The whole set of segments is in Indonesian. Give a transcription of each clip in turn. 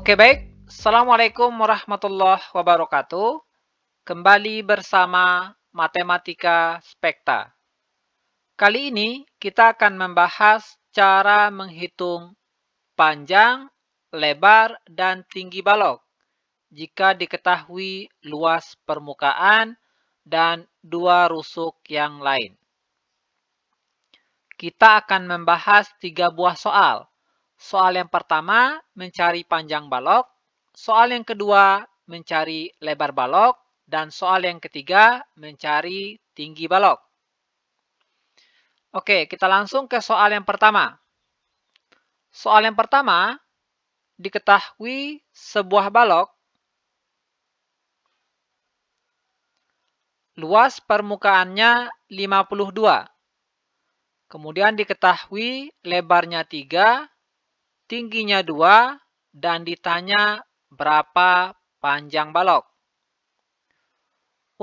Oke baik, Assalamualaikum warahmatullahi wabarakatuh. Kembali bersama Matematika Spekta. Kali ini kita akan membahas cara menghitung panjang, lebar, dan tinggi balok jika diketahui luas permukaan dan dua rusuk yang lain. Kita akan membahas tiga buah soal Soal yang pertama, mencari panjang balok. Soal yang kedua, mencari lebar balok. Dan soal yang ketiga, mencari tinggi balok. Oke, kita langsung ke soal yang pertama. Soal yang pertama, diketahui sebuah balok luas permukaannya 52. Kemudian diketahui lebarnya 3 tingginya 2 dan ditanya berapa panjang balok.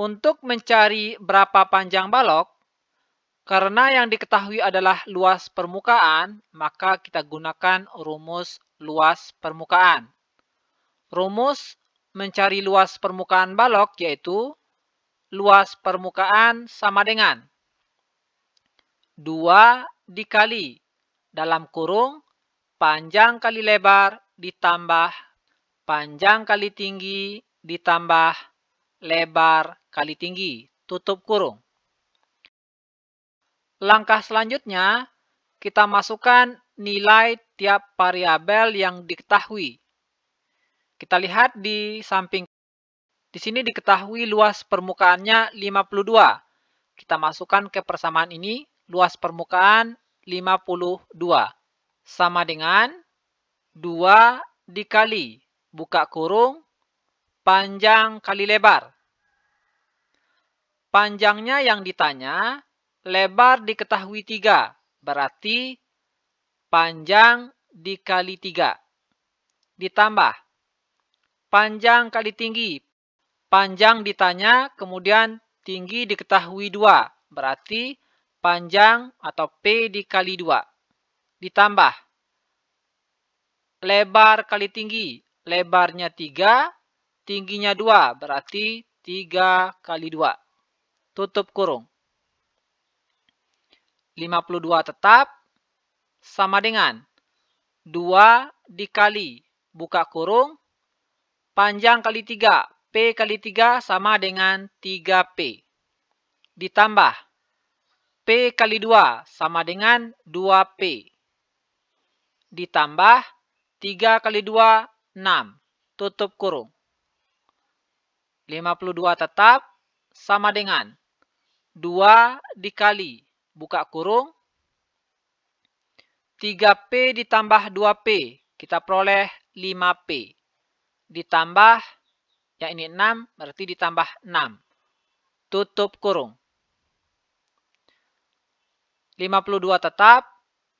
Untuk mencari berapa panjang balok, karena yang diketahui adalah luas permukaan, maka kita gunakan rumus luas permukaan. Rumus mencari luas permukaan balok yaitu luas permukaan sama dengan 2 dikali dalam kurung panjang kali lebar ditambah panjang kali tinggi ditambah lebar kali tinggi, tutup kurung. Langkah selanjutnya, kita masukkan nilai tiap variabel yang diketahui. Kita lihat di samping. Di sini diketahui luas permukaannya 52. Kita masukkan ke persamaan ini, luas permukaan 52 sama dengan 2 dikali buka kurung panjang kali lebar. Panjangnya yang ditanya, lebar diketahui 3, berarti panjang dikali 3. Ditambah, panjang kali tinggi, panjang ditanya, kemudian tinggi diketahui 2, berarti panjang atau P dikali 2 ditambah lebar kali tinggi. Lebarnya 3, tingginya 2, berarti 3 kali 2. Tutup kurung. 52 tetap sama dengan 2 dikali buka kurung panjang kali 3. P kali 3 sama dengan 3P. Ditambah P kali 2 sama dengan 2P ditambah 3 kali 2, 6. Tutup kurung. 52 tetap sama dengan 2 dikali buka kurung 3P ditambah 2P. Kita peroleh 5P. Ditambah, ya ini 6, berarti ditambah 6. Tutup kurung. 52 tetap.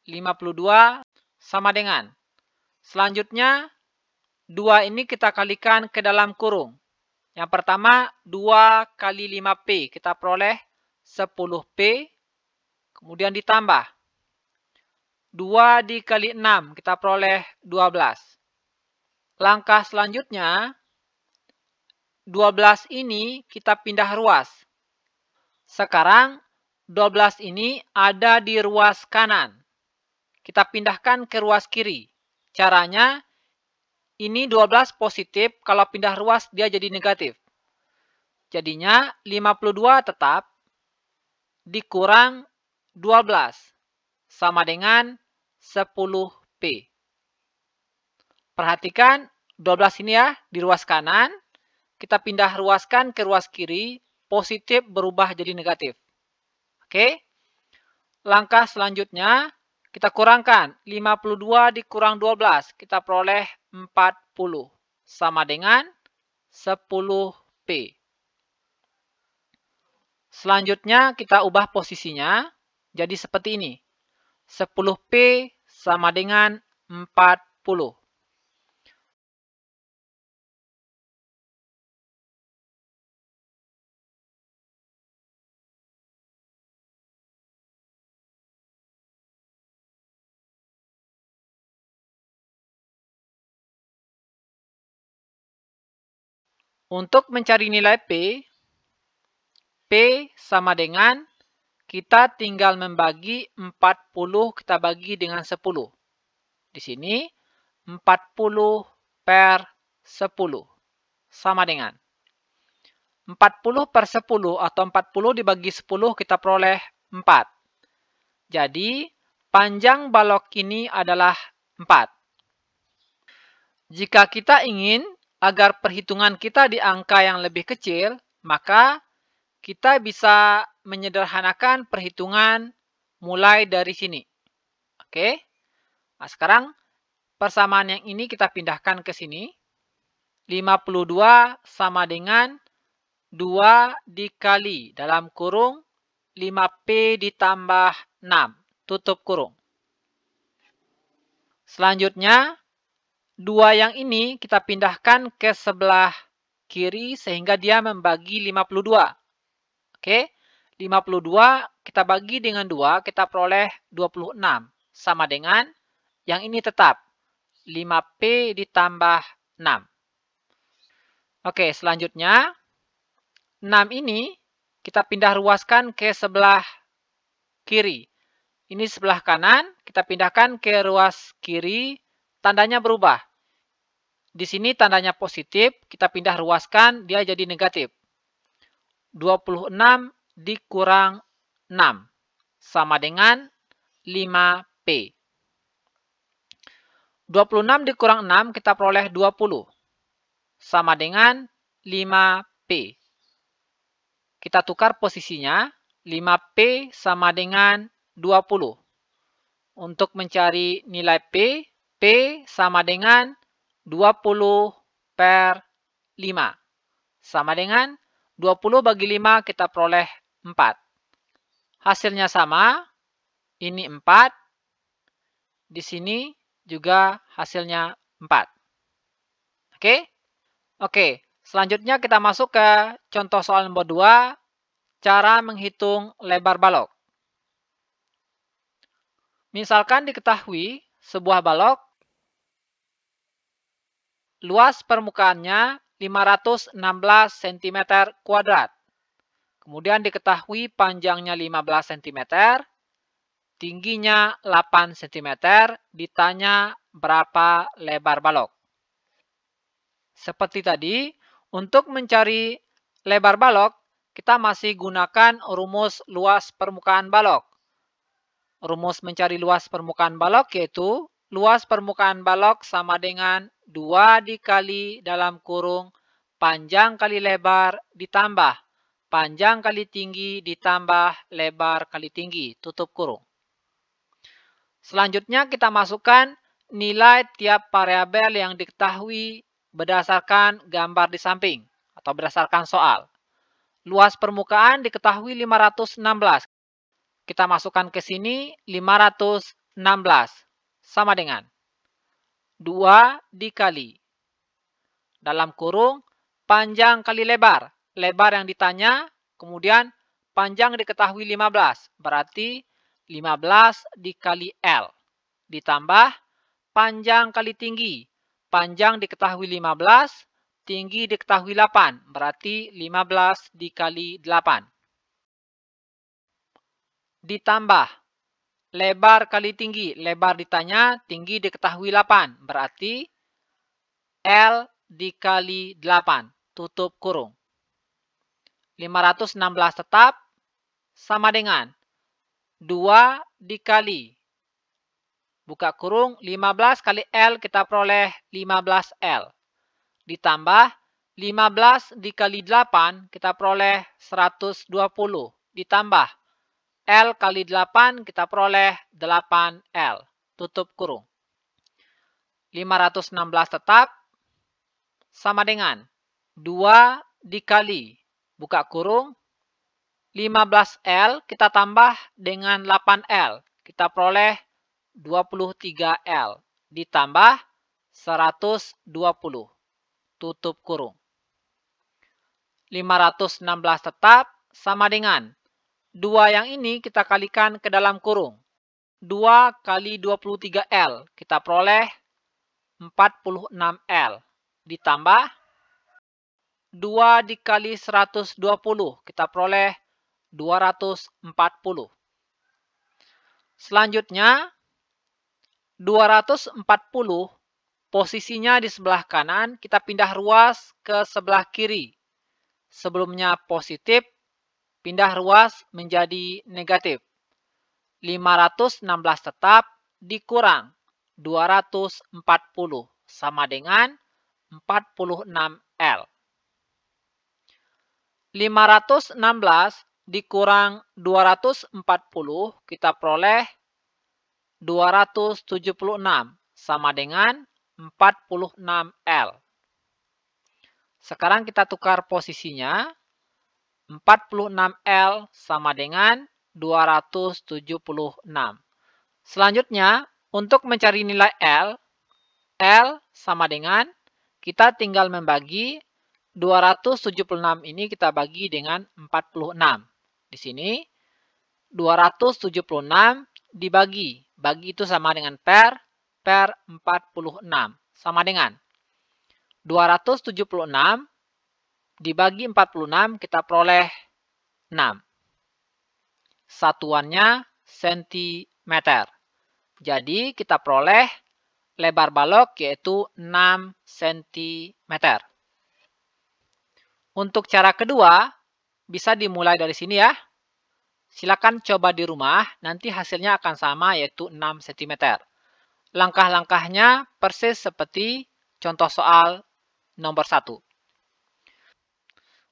52 sama dengan. Selanjutnya, 2 ini kita kalikan ke dalam kurung. Yang pertama, 2 kali 5P. Kita peroleh 10P. Kemudian ditambah. 2 dikali 6. Kita peroleh 12. Langkah selanjutnya, 12 ini kita pindah ruas. Sekarang, 12 ini ada di ruas kanan. Kita pindahkan ke ruas kiri. Caranya, ini 12 positif, kalau pindah ruas dia jadi negatif. Jadinya 52 tetap dikurang 12 sama dengan 10P. Perhatikan 12 ini ya di ruas kanan. Kita pindah ruaskan ke ruas kiri. Positif berubah jadi negatif. Oke. Langkah selanjutnya kita kurangkan 52 dikurang 12. Kita peroleh 40. Sama dengan 10P. Selanjutnya kita ubah posisinya jadi seperti ini. 10P sama dengan 40. Untuk mencari nilai P, P sama dengan kita tinggal membagi 40 kita bagi dengan 10. Di sini 40 per 10 sama dengan 40 per 10 atau 40 dibagi 10 kita peroleh 4. Jadi panjang balok ini adalah 4. Jika kita ingin agar perhitungan kita di angka yang lebih kecil, maka kita bisa menyederhanakan perhitungan mulai dari sini. Oke. Nah, sekarang persamaan yang ini kita pindahkan ke sini. 52 sama dengan 2 dikali dalam kurung 5P ditambah 6. Tutup kurung. Selanjutnya, dua yang ini kita pindahkan ke sebelah kiri sehingga dia membagi 52. Oke, 52 kita bagi dengan 2, kita peroleh 26. Sama dengan yang ini tetap 5P ditambah 6. Oke, selanjutnya 6 ini kita pindah ruaskan ke sebelah kiri. Ini sebelah kanan, kita pindahkan ke ruas kiri, tandanya berubah. Di sini tandanya positif, kita pindah ruaskan, dia jadi negatif. 26 dikurang 6 sama dengan 5P. 26 dikurang 6 kita peroleh 20 sama dengan 5P. Kita tukar posisinya 5P sama dengan 20. Untuk mencari nilai P, P sama dengan 20 per 5. Sama dengan 20 bagi 5 kita peroleh 4. Hasilnya sama. Ini 4. Di sini juga hasilnya 4. Oke? Oke, selanjutnya kita masuk ke contoh soal nomor 2. Cara menghitung lebar balok. Misalkan diketahui sebuah balok Luas permukaannya 516 cm kuadrat. Kemudian diketahui panjangnya 15 cm, tingginya 8 cm, ditanya berapa lebar balok. Seperti tadi, untuk mencari lebar balok, kita masih gunakan rumus luas permukaan balok. Rumus mencari luas permukaan balok yaitu luas permukaan balok sama dengan 2 dikali dalam kurung panjang kali lebar ditambah panjang kali tinggi ditambah lebar kali tinggi, tutup kurung. Selanjutnya kita masukkan nilai tiap variabel yang diketahui berdasarkan gambar di samping atau berdasarkan soal. Luas permukaan diketahui 516. Kita masukkan ke sini 516 sama dengan 2 dikali dalam kurung panjang kali lebar. Lebar yang ditanya, kemudian panjang diketahui 15, berarti 15 dikali L. Ditambah panjang kali tinggi, panjang diketahui 15, tinggi diketahui 8, berarti 15 dikali 8. Ditambah lebar kali tinggi. Lebar ditanya, tinggi diketahui 8. Berarti L dikali 8. Tutup kurung. 516 tetap sama dengan 2 dikali. Buka kurung 15 kali L kita peroleh 15L. Ditambah 15 dikali 8 kita peroleh 120. Ditambah L kali 8 kita peroleh 8L. Tutup kurung. 516 tetap sama dengan 2 dikali buka kurung 15L kita tambah dengan 8L. Kita peroleh 23L ditambah 120. Tutup kurung. 516 tetap sama dengan Dua yang ini kita kalikan ke dalam kurung. 2 kali 23L. Kita peroleh 46L. Ditambah 2 dikali 120. Kita peroleh 240. Selanjutnya, 240 posisinya di sebelah kanan, kita pindah ruas ke sebelah kiri. Sebelumnya positif, pindah ruas menjadi negatif. 516 tetap dikurang 240 sama dengan 46L. 516 dikurang 240 kita peroleh 276 sama dengan 46L. Sekarang kita tukar posisinya. 46L sama dengan 276. Selanjutnya, untuk mencari nilai L, L sama dengan kita tinggal membagi 276 ini kita bagi dengan 46. Di sini 276 dibagi. Bagi itu sama dengan per per 46 sama dengan 276 dibagi 46 kita peroleh 6. Satuannya cm. Jadi kita peroleh lebar balok yaitu 6 cm. Untuk cara kedua, bisa dimulai dari sini ya. Silakan coba di rumah, nanti hasilnya akan sama yaitu 6 cm. Langkah-langkahnya persis seperti contoh soal nomor 1.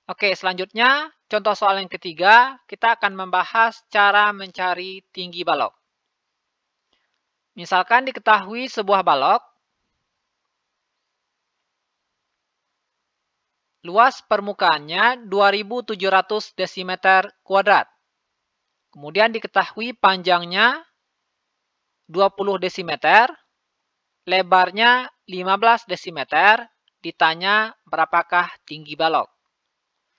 Oke, selanjutnya contoh soal yang ketiga, kita akan membahas cara mencari tinggi balok. Misalkan diketahui sebuah balok, luas permukaannya 2.700 desimeter kuadrat. Kemudian diketahui panjangnya 20 desimeter, lebarnya 15 desimeter, ditanya berapakah tinggi balok.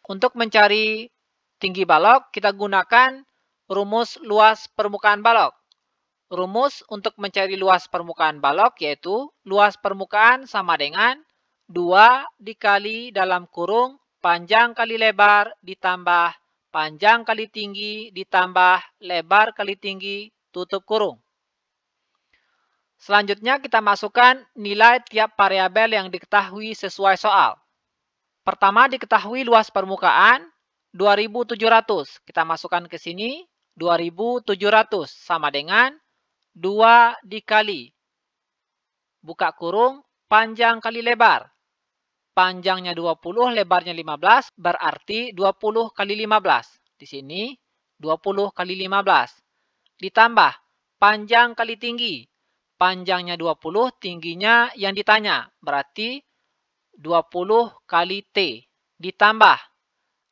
Untuk mencari tinggi balok, kita gunakan rumus luas permukaan balok. Rumus untuk mencari luas permukaan balok yaitu luas permukaan sama dengan 2 dikali dalam kurung panjang kali lebar ditambah panjang kali tinggi ditambah lebar kali tinggi tutup kurung. Selanjutnya kita masukkan nilai tiap variabel yang diketahui sesuai soal. Pertama diketahui luas permukaan 2700. Kita masukkan ke sini 2700 sama dengan 2 dikali. Buka kurung panjang kali lebar. Panjangnya 20, lebarnya 15, berarti 20 kali 15. Di sini 20 kali 15. Ditambah panjang kali tinggi. Panjangnya 20, tingginya yang ditanya. Berarti 20 kali T ditambah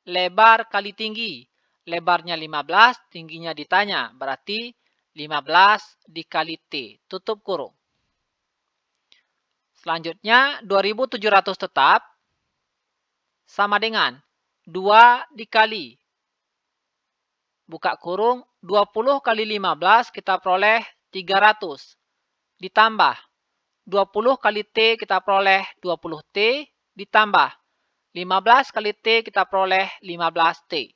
lebar kali tinggi. Lebarnya 15, tingginya ditanya. Berarti 15 dikali T. Tutup kurung. Selanjutnya 2700 tetap sama dengan 2 dikali. Buka kurung 20 kali 15 kita peroleh 300 ditambah 20 kali T kita peroleh 20T ditambah 15 kali T kita peroleh 15T.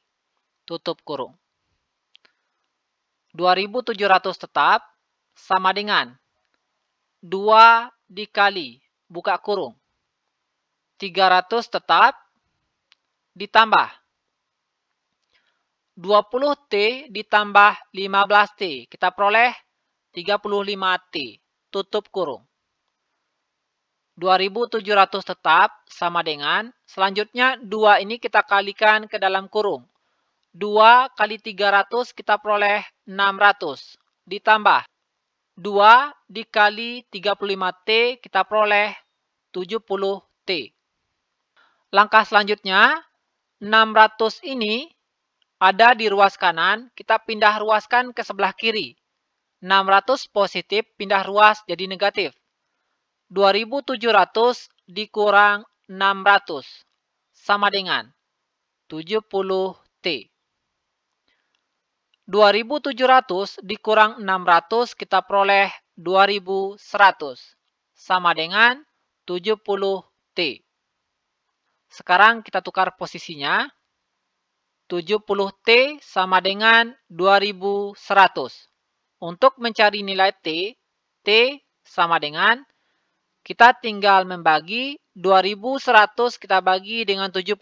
Tutup kurung. 2700 tetap sama dengan 2 dikali buka kurung. 300 tetap ditambah 20T ditambah 15T. Kita peroleh 35T. Tutup kurung. 2.700 tetap sama dengan, selanjutnya 2 ini kita kalikan ke dalam kurung. 2 kali 300 kita peroleh 600. Ditambah 2 dikali 35T kita peroleh 70T. Langkah selanjutnya, 600 ini ada di ruas kanan, kita pindah ruaskan ke sebelah kiri. 600 positif, pindah ruas jadi negatif. 2700 dikurang 600 sama dengan 70T. 2700 dikurang 600 kita peroleh 2100 sama dengan 70T. Sekarang kita tukar posisinya. 70T sama dengan 2100. Untuk mencari nilai T, T sama dengan kita tinggal membagi 2100 kita bagi dengan 70.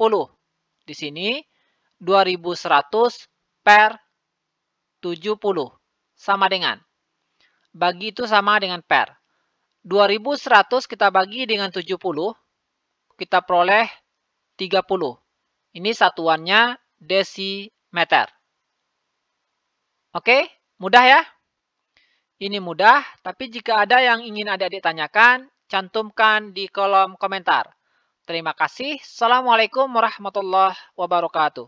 Di sini 2100 per 70 sama dengan. Bagi itu sama dengan per. 2100 kita bagi dengan 70 kita peroleh 30. Ini satuannya desimeter. Oke, mudah ya? Ini mudah, tapi jika ada yang ingin adik-adik tanyakan, cantumkan di kolom komentar. Terima kasih. Assalamualaikum warahmatullahi wabarakatuh.